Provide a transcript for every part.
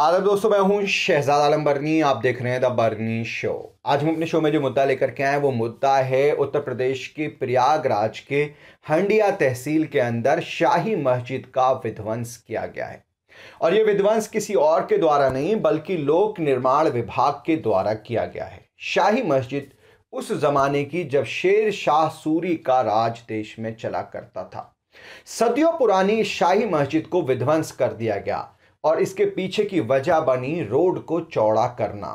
आदर दोस्तों मैं हूं शहजाद आलम बर्नी आप देख रहे हैं द बर्नी शो आज हम अपने शो में जो मुद्दा लेकर के आए वो मुद्दा है उत्तर प्रदेश के प्रयागराज के हंडिया तहसील के अंदर शाही मस्जिद का विध्वंस किया गया है और ये विध्वंस किसी और के द्वारा नहीं बल्कि लोक निर्माण विभाग के द्वारा किया गया है शाही मस्जिद उस जमाने की जब शेर शाह सूरी का राज देश में चला करता था सदियों पुरानी शाही मस्जिद को विध्वंस कर दिया गया और इसके पीछे की वजह बनी रोड को चौड़ा करना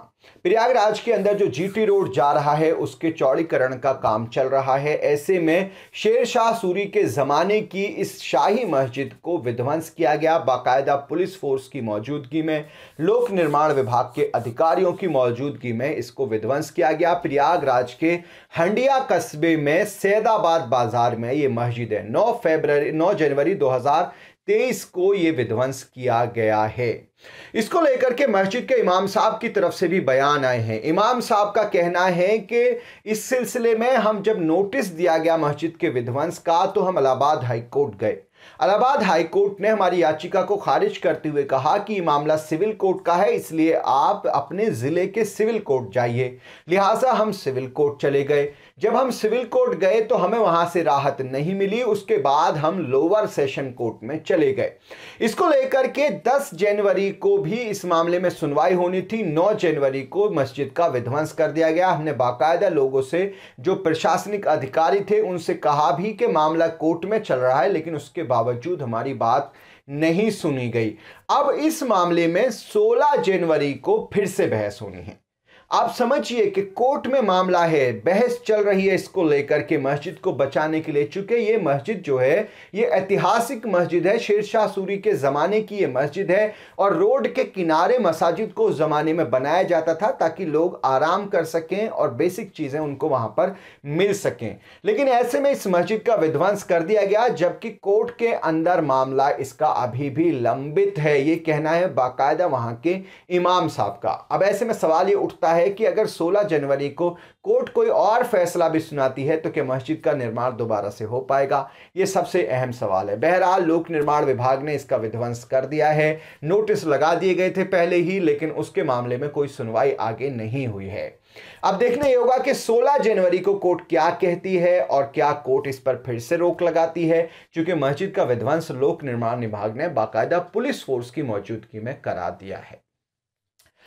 प्रयागराज के अंदर जो जीटी रोड जा रहा है उसके चौड़ीकरण का काम चल रहा है ऐसे में शेर शाह सूरी के ज़माने की इस शाही मस्जिद को विध्वंस किया गया बाकायदा पुलिस फोर्स की मौजूदगी में लोक निर्माण विभाग के अधिकारियों की मौजूदगी में इसको विध्वंस किया गया प्रयागराज के हंडिया कस्बे में सैदाबाद बाजार में ये मस्जिद है नौ फेबर नौ जनवरी दो तेईस को ये विध्वंस किया गया है इसको लेकर के मस्जिद के इमाम साहब की तरफ से भी बयान आए हैं इमाम साहब का कहना है कि इस सिलसिले में हम जब नोटिस दिया गया मस्जिद के विध्वंस का तो हम इलाहाबाद हाईकोर्ट गए अलाहाबाद हाई कोर्ट ने हमारी याचिका को खारिज करते हुए कहा कि मामला सिविल कोर्ट का है इसलिए आप अपने ज़िले के सिविल कोर्ट जाइए लिहाजा हम सिविल कोर्ट चले गए जब हम सिविल कोर्ट गए तो हमें वहां से राहत नहीं मिली उसके बाद हम लोअर सेशन कोर्ट में चले गए इसको लेकर के 10 जनवरी को भी इस मामले में सुनवाई होनी थी 9 जनवरी को मस्जिद का विध्वंस कर दिया गया हमने बाकायदा लोगों से जो प्रशासनिक अधिकारी थे उनसे कहा भी कि मामला कोर्ट में चल रहा है लेकिन उसके बावजूद हमारी बात नहीं सुनी गई अब इस मामले में 16 जनवरी को फिर से बहस होनी है आप समझिए कि कोर्ट में मामला है बहस चल रही है इसको लेकर के मस्जिद को बचाने के लिए चूंकि ये मस्जिद जो है ये ऐतिहासिक मस्जिद है शेर शाह सूरी के ज़माने की ये मस्जिद है और रोड के किनारे मसाजिद को उस ज़माने में बनाया जाता था ताकि लोग आराम कर सकें और बेसिक चीज़ें उनको वहाँ पर मिल सकें लेकिन ऐसे में इस मस्जिद का विध्वंस कर दिया गया जबकि कोर्ट के अंदर मामला इसका अभी भी लंबित है ये कहना है बाकायदा वहाँ के इमाम साहब का अब ऐसे में सवाल ये उठता है है कि अगर 16 जनवरी को कोर्ट कोई और फैसला भी सुनाती है तो क्या मस्जिद का निर्माण दोबारा से हो पाएगा ये सबसे अहम सवाल है बहरहाल लोक निर्माण विभाग ने इसका विध्वंस कर दिया है नोटिस लगा दिए गए थे पहले ही लेकिन उसके मामले में कोई सुनवाई आगे नहीं हुई है अब देखना ये होगा कि 16 जनवरी को कोर्ट क्या कहती है और क्या कोर्ट इस पर फिर से रोक लगाती है क्योंकि मस्जिद का विध्वंस लोक निर्माण विभाग ने बाकायदा पुलिस फोर्स की मौजूदगी में करा दिया है